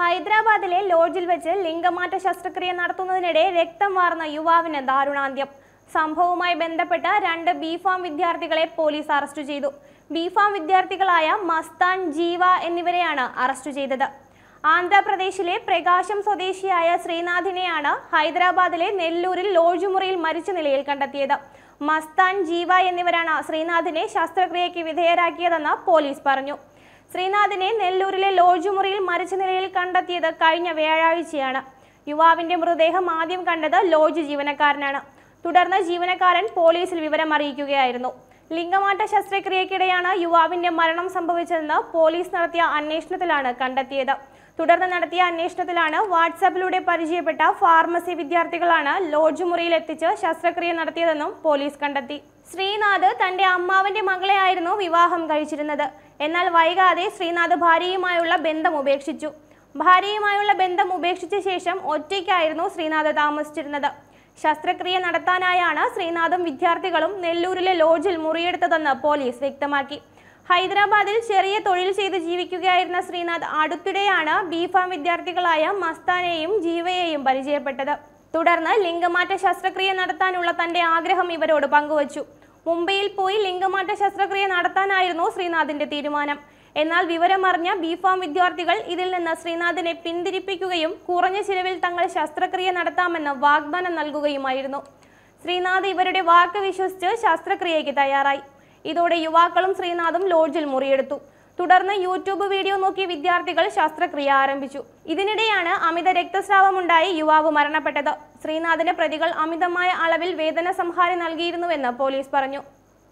ഹൈദരാബാദിലെ ലോഡ്ജിൽ വെച്ച് ലിംഗമാറ്റ ശസ്ത്രക്രിയ നടത്തുന്നതിനിടെ രക്തം വാർന്ന യുവാവിന് ദാരുണാന്ത്യം സംഭവവുമായി ബന്ധപ്പെട്ട രണ്ട് ബിഫാം വിദ്യാർത്ഥികളെ പോലീസ് അറസ്റ്റ് ചെയ്തു ബിഫാം വിദ്യാർത്ഥികളായ മസ്താൻ ജീവ എന്നിവരെയാണ് അറസ്റ്റ് ചെയ്തത് ആന്ധ്രാപ്രദേശിലെ പ്രകാശം സ്വദേശിയായ ശ്രീനാഥിനെയാണ് ഹൈദരാബാദിലെ നെല്ലൂരിൽ ലോഡ്ജ് മുറിയിൽ മരിച്ച നിലയിൽ കണ്ടെത്തിയത് മസ്താൻ ജീവ എന്നിവരാണ് ശ്രീനാഥിനെ ശസ്ത്രക്രിയയ്ക്ക് വിധേയരാക്കിയതെന്ന് പോലീസ് പറഞ്ഞു ശ്രീനാഥിനെ നെല്ലൂരിലെ ലോഡ്ജ് മുറിയിൽ മരിച്ച നിലയിൽ കണ്ടെത്തിയത് കഴിഞ്ഞ വ്യാഴാഴ്ചയാണ് യുവാവിന്റെ മൃതദേഹം ആദ്യം കണ്ടത് ലോഡ്ജ് ജീവനക്കാരനാണ് തുടർന്ന് ജീവനക്കാരൻ പോലീസിൽ വിവരം അറിയിക്കുകയായിരുന്നു ലിംഗമാറ്റ ശസ്ത്രക്രിയക്കിടെയാണ് യുവാവിന്റെ മരണം സംഭവിച്ചതെന്ന് പോലീസ് നടത്തിയ അന്വേഷണത്തിലാണ് കണ്ടെത്തിയത് തുടർന്ന് നടത്തിയ അന്വേഷണത്തിലാണ് വാട്സാപ്പിലൂടെ പരിചയപ്പെട്ട ഫാർമസി വിദ്യാർത്ഥികളാണ് ലോഡ്ജ് മുറിയിൽ എത്തിച്ച് ശസ്ത്രക്രിയ നടത്തിയതെന്നും പോലീസ് കണ്ടെത്തി ശ്രീനാഥ് തന്റെ അമ്മാവന്റെ മകളെയായിരുന്നു വിവാഹം കഴിച്ചിരുന്നത് എന്നാൽ വൈകാതെ ശ്രീനാഥ് ഭാര്യയുമായുള്ള ബന്ധം ഉപേക്ഷിച്ചു ഭാര്യയുമായുള്ള ബന്ധം ഉപേക്ഷിച്ച ശേഷം ഒറ്റയ്ക്കായിരുന്നു ശ്രീനാഥ് താമസിച്ചിരുന്നത് ശസ്ത്രക്രിയ നടത്താനായാണ് ശ്രീനാഥും വിദ്യാർത്ഥികളും നെല്ലൂരിലെ ലോഡ്ജിൽ മുറിയെടുത്തതെന്ന് പോലീസ് വ്യക്തമാക്കി ഹൈദരാബാദിൽ ചെറിയ തൊഴിൽ ചെയ്ത് ജീവിക്കുകയായിരുന്ന ശ്രീനാഥ് അടുത്തിടെയാണ് ബിഫാം വിദ്യാർത്ഥികളായ മസ്താനെയും ജീവയെയും പരിചയപ്പെട്ടത് തുടർന്ന് ലിംഗമാറ്റ ശസ്ത്രക്രിയ നടത്താനുള്ള തന്റെ ആഗ്രഹം ഇവരോട് പങ്കുവച്ചു മുംബൈയിൽ പോയി ലിംഗമാറ്റ ശസ്ത്രക്രിയ നടത്താനായിരുന്നു ശ്രീനാഥിന്റെ തീരുമാനം എന്നാൽ വിവരമറിഞ്ഞ ബിഫാം വിദ്യാർത്ഥികൾ ഇതിൽ നിന്ന് ശ്രീനാഥിനെ പിന്തിരിപ്പിക്കുകയും കുറഞ്ഞ ചിലവിൽ തങ്ങൾ ശസ്ത്രക്രിയ നടത്താമെന്ന് വാഗ്ദാനം നൽകുകയുമായിരുന്നു ശ്രീനാഥ് ഇവരുടെ വാക്ക് വിശ്വസിച്ച് ശസ്ത്രക്രിയയ്ക്ക് തയ്യാറായി ഇതോടെ യുവാക്കളും ശ്രീനാഥും ലോഡ്ജിൽ മുറിയെടുത്തു തുടർന്ന് യൂട്യൂബ് വീഡിയോ നോക്കി വിദ്യാർത്ഥികൾ ശസ്ത്രക്രിയ ആരംഭിച്ചു ഇതിനിടെയാണ് അമിത രക്തസ്രാവമുണ്ടായി യുവാവ് മരണപ്പെട്ടത് ശ്രീനാഥിന് പ്രതികൾ അമിതമായ അളവിൽ വേദന സംഹാരി നൽകിയിരുന്നുവെന്ന് പോലീസ് പറഞ്ഞു